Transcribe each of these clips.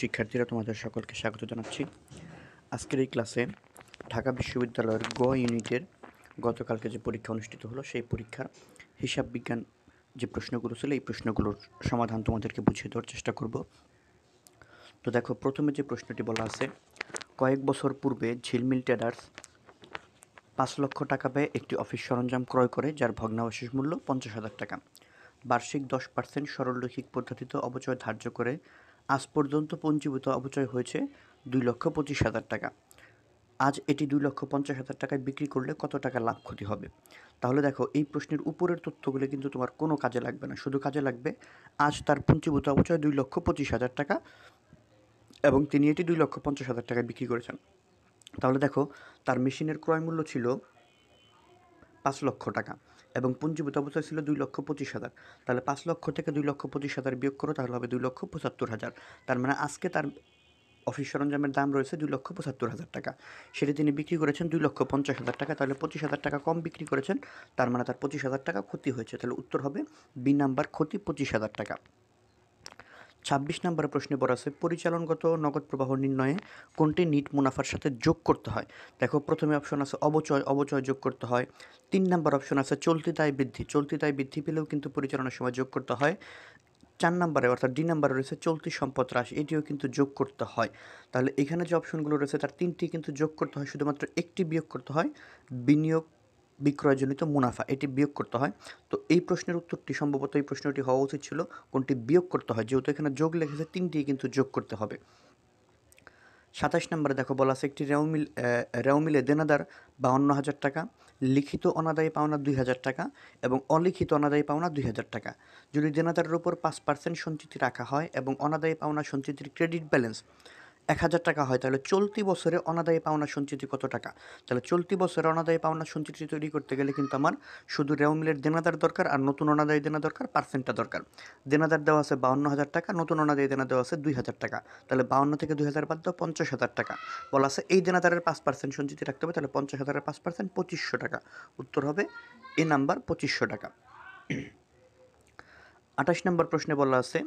শিক্ষার্থীরা তোমাদের সকলকে স্বাগত জানাচ্ছি আজকের এই ক্লাসে ঢাকা বিশ্ববিদ্যালয়ের গ ইউনিটের গতকালকে যে পরীক্ষা অনুষ্ঠিত হলো সেই পরীক্ষার হিসাব বিজ্ঞান যে প্রশ্নগুলো ছিল এই প্রশ্নগুলোর সমাধান তোমাদেরকে বুঝিয়ে দেওয়ার চেষ্টা করব তো দেখো প্রথমে যে প্রশ্নটি বলা আছে কয়েক বছর পূর্বে ঝিলমিল ট্রেডার্স পাঁচ লক্ষ টাকা ব্যয়ে একটি অফিস সরঞ্জাম ক্রয় করে যার ভগ্নাবশেষ মূল্য পঞ্চাশ হাজার টাকা বার্ষিক দশ পার্সেন্ট সরলরৈখিক পদ্ধতিতে অবচয় ধার্য করে আজ পর্যন্ত পঞ্জীভূত অবচয় হয়েছে দুই লক্ষ পঁচিশ হাজার টাকা আজ এটি দুই লক্ষ পঞ্চাশ হাজার টাকায় বিক্রি করলে কত টাকা লাভ ক্ষতি হবে তাহলে দেখো এই প্রশ্নের উপরের তথ্যগুলো কিন্তু তোমার কোনো কাজে লাগবে না শুধু কাজে লাগবে আজ তার পঞ্জীভূত অবচয় দুই লক্ষ পঁচিশ হাজার টাকা এবং তিনি এটি দুই লক্ষ পঞ্চাশ হাজার টাকায় বিক্রি করেছেন তাহলে দেখো তার মেশিনের ক্রয় মূল্য ছিল পাঁচ লক্ষ টাকা এবং পুঞ্জীভূত অবস্থায় ছিল দুই লক্ষ পঁচিশ হাজার তাহলে পাঁচ লক্ষ থেকে দুই লক্ষ পঁচিশ হাজার বিয়োগ করো তাহলে হবে দুই লক্ষ পঁচাত্তর হাজার তার মানে আজকে তার অফিস সরঞ্জামের দাম রয়েছে দুই লক্ষ পঁচাত্তর হাজার টাকা সেটি তিনি বিক্রি করেছেন দুই লক্ষ পঞ্চাশ হাজার টাকা তাহলে পঁচিশ হাজার টাকা কম বিক্রি করেছেন তার মানে তার পঁচিশ হাজার টাকা ক্ষতি হয়েছে তাহলে উত্তর হবে বি নাম্বার ক্ষতি পঁচিশ হাজার টাকা ছাব্বিশ নম্বরের প্রশ্নে বলা আছে পরিচালনগত নগদ প্রবাহ নির্ণয়ে কোনটি নিট মুনাফার সাথে যোগ করতে হয় দেখো প্রথমে অপশন আছে অবচয় অবচয় যোগ করতে হয় তিন নম্বর অপশন আছে চলতি দায় বৃদ্ধি চলতি দায় বৃদ্ধি পেলেও কিন্তু পরিচালনার সময় যোগ করতে হয় চার নম্বরে অর্থাৎ ডি নাম্বারে রয়েছে চলতি সম্পদ হ্রাস এটিও কিন্তু যোগ করতে হয় তাহলে এখানে যে অপশনগুলো রয়েছে তার তিনটি কিন্তু যোগ করতে হয় শুধুমাত্র একটি বিয়োগ করতে হয় বিনিয়োগ বিক্রয়জনিত মুনাফা এটি বিয়োগ করতে হয় তো এই প্রশ্নের উত্তরটি সম্ভবত এই প্রশ্নটি হওয়া উচিত ছিল কোনটি বিয়োগ করতে হয় যেহেতু এখানে যোগ লেগেছে তিনটি কিন্তু যোগ করতে হবে সাতাশ নম্বরে দেখো বলা আছে একটি রেওমিল রেওমিলে দেনাদার বাউন্ন হাজার টাকা লিখিত অনাদায়ী পাওনা দুই হাজার টাকা এবং অলিখিত অনাদায়ী পাওনা দুই হাজার টাকা যদি দেনাদারের উপর পাঁচ পার্সেন্ট সঞ্চিতি রাখা হয় এবং অনাদায়ী পাওনা সঞ্চিতির ক্রেডিট ব্যালেন্স এক হাজার টাকা হয় তাহলে চলতি বছরে অনাদায়ী পাওনা সঞ্চিতি কত টাকা তাহলে চলতি বছরে অনাদায়ী পাওনা সঞ্চিতি তৈরি করতে গেলে কিন্তু আমার শুধু রেওমিলের দেনাদার দরকার আর নতুন অনাদায়ী দেনা দরকার পার্সেন্টটা দরকার দেনাদার দেওয়া আছে বাউন্ন হাজার টাকা নতুন অনাদায়ী দেনা দেওয়া আছে দুই হাজার টাকা তাহলে বাউন্ন থেকে দুই হাজার বাদ দেওয়া পঞ্চাশ হাজার টাকা বলা আছে এই দেনাদারের পাঁচ পার্সেন্ট সঞ্চিতি রাখতে হবে তাহলে পঞ্চাশ হাজারের পাঁচ পার্সেন্ট পঁচিশশো টাকা উত্তর হবে এ নাম্বার পঁচিশশো টাকা আঠাশ নম্বর প্রশ্নে বলা আছে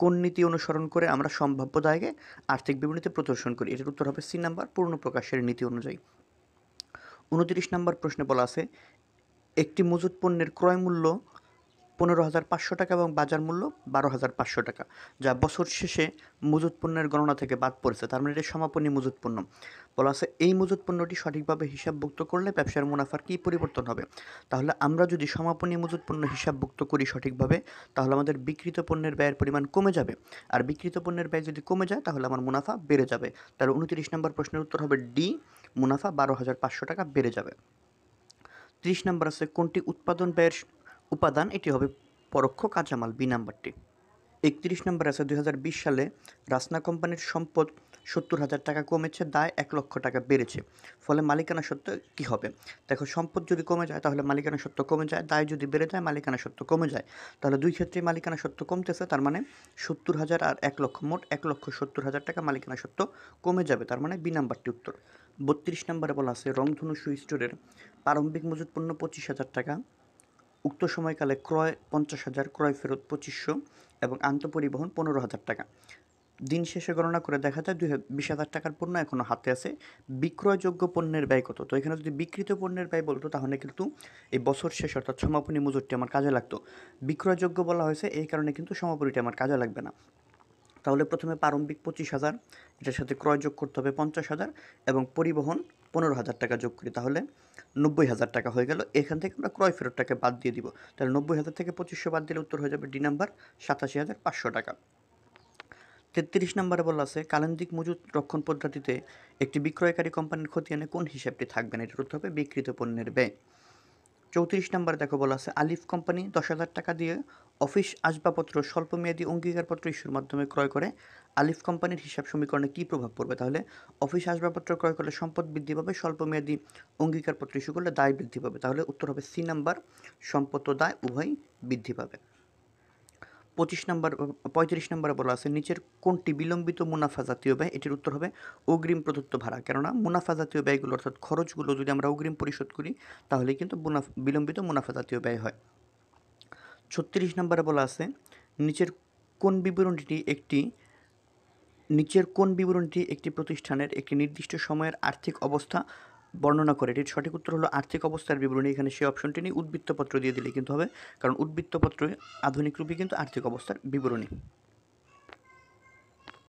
কোন নীতি অনুসরণ করে আমরা সম্ভাব্য দায়কে আর্থিক বিবরণীতে প্রদর্শন করি এটার উত্তর হবে সি নাম্বার পূর্ণ প্রকাশের নীতি অনুযায়ী উনত্রিশ নাম্বার প্রশ্নে বলা আছে একটি মজুত পণ্যের ক্রয় মূল্য পনেরো হাজার পাঁচশো টাকা এবং বাজার মূল্য বারো হাজার পাঁচশো টাকা যা বছর শেষে মজুত পণ্যের গণনা থেকে বাদ পড়েছে তার মানে এটি সমাপনী মজুত পণ্য বলা আছে এই মজুত পণ্যটি সঠিকভাবে হিসাবভুক্ত করলে ব্যবসার মুনাফার কী পরিবর্তন হবে তাহলে আমরা যদি সমাপনী মজুত পণ্য হিসাবভুক্ত করি সঠিকভাবে তাহলে আমাদের বিকৃত পণ্যের ব্যয়ের পরিমাণ কমে যাবে আর বিকৃত পণ্যের ব্যয় যদি কমে যায় তাহলে আমার মুনাফা বেড়ে যাবে তার উনত্রিশ নম্বর প্রশ্নের উত্তর হবে ডি মুনাফা বারো হাজার পাঁচশো টাকা বেড়ে যাবে ত্রিশ নম্বর আছে কোনটি উৎপাদন ব্যয়ের উপাদান এটি হবে পরোক্ষ কাঁচামাল বি নাম্বারটি একত্রিশ নম্বর আছে দুই সালে রাসনা কোম্পানির সম্পদ সত্তর হাজার টাকা কমেছে দায় এক লক্ষ টাকা বেড়েছে ফলে মালিকানা সত্য কি হবে দেখো সম্পদ যদি কমে যায় তাহলে মালিকানা সত্য কমে যায় দায় যদি বেড়ে যায় মালিকানা সত্য কমে যায় তাহলে দুই ক্ষেত্রেই মালিকানা সত্য কমতেছে তার মানে সত্তর হাজার আর এক লক্ষ মোট এক লক্ষ সত্তর হাজার টাকা মালিকানা সত্য কমে যাবে তার মানে বি নাম্বারটি উত্তর বত্রিশ নম্বরে বলা আছে রংধনু সুই স্টোরের প্রারম্ভিক মজুত পণ্য পঁচিশ হাজার টাকা উক্ত সময়কালে ক্রয় পঞ্চাশ হাজার ক্রয় ফেরত পঁচিশশো এবং আন্তপরিবহন পনেরো হাজার টাকা দিন শেষে গণনা করে দেখা যায় দুই বিশ হাজার টাকার পণ্য এখনও হাতে আছে বিক্রয়যোগ্য পণ্যের ব্যয় কত তো এখানে যদি বিক্রিত পণ্যের ব্যয় বলতো তাহলে কিন্তু এই বছর শেষ অর্থাৎ সমাপনী মজুরটি আমার কাজে লাগতো বিক্রয়যোগ্য বলা হয়েছে এই কারণে কিন্তু সমাপনীটি আমার কাজে লাগবে না তাহলে প্রথমে প্রারম্ভিক পঁচিশ হাজার এটার সাথে ক্রয় যোগ করতে হবে পঞ্চাশ হাজার এবং পরিবহন পনেরো হাজার টাকা যোগ করি তাহলে নব্বই হাজার টাকা হয়ে গেল এখান থেকে আমরা ক্রয় ফেরতটাকে বাদ দিয়ে দিব তাহলে নব্বই হাজার থেকে পঁচিশশো বাদ দিলে উত্তর হয়ে যাবে ডি নাম্বার সাতাশি হাজার পাঁচশো টাকা তেত্রিশ নম্বরে বলা আছে কালেন্দিক মজুত রক্ষণ পদ্ধতিতে একটি বিক্রয়কারী কোম্পানির খতিয়ানে কোন হিসাবটি থাকবে না এটা করতে হবে বিক্রিত পণ্যের ব্যয় চৌত্রিশ নম্বরে দেখো বলা আছে আলিফ কোম্পানি দশ হাজার টাকা দিয়ে অফিস আসবাবপত্র স্বল্পমেয়াদী অঙ্গীকারপত্র ইস্যুর মাধ্যমে ক্রয় করে আলিফ কোম্পানির হিসাব সমীকরণে কী প্রভাব পড়বে তাহলে অফিস আসবাবপত্র ক্রয় করলে সম্পদ বৃদ্ধি পাবে স্বল্পমেয়াদী অঙ্গীকারপত্র ইস্যু করলে দায় বৃদ্ধি পাবে তাহলে উত্তর হবে সি নাম্বার সম্পদ ও দায় উভয় বৃদ্ধি পাবে পঁচিশ নম্বর পঁয়ত্রিশ নম্বরে বলা আছে নিচের কোনটি বিলম্বিত মুনাফা জাতীয় ব্যয় এটির উত্তর হবে অগ্রিম প্রদত্ত ভাড়া কেননা মুনাফা জাতীয় ব্যয়গুলো অর্থাৎ খরচগুলো যদি আমরা অগ্রিম পরিশোধ করি তাহলে কিন্তু মুনাফা বিলম্বিত মুনাফা জাতীয় ব্যয় হয় ছত্রিশ নম্বরে বলা আছে নিচের কোন বিবরণটি একটি নিচের কোন বিবরণটি একটি প্রতিষ্ঠানের একটি নির্দিষ্ট সময়ের আর্থিক অবস্থা বর্ণনা করে এটির সঠিক উত্তর হলো আর্থিক অবস্থার বিবরণী এখানে সেই অপশনটি নিয়ে উদ্বৃত্তপত্র দিয়ে দিলে কিন্তু হবে কারণ উদ্বৃত্তপত্র আধুনিক রূপে কিন্তু আর্থিক অবস্থার বিবরণী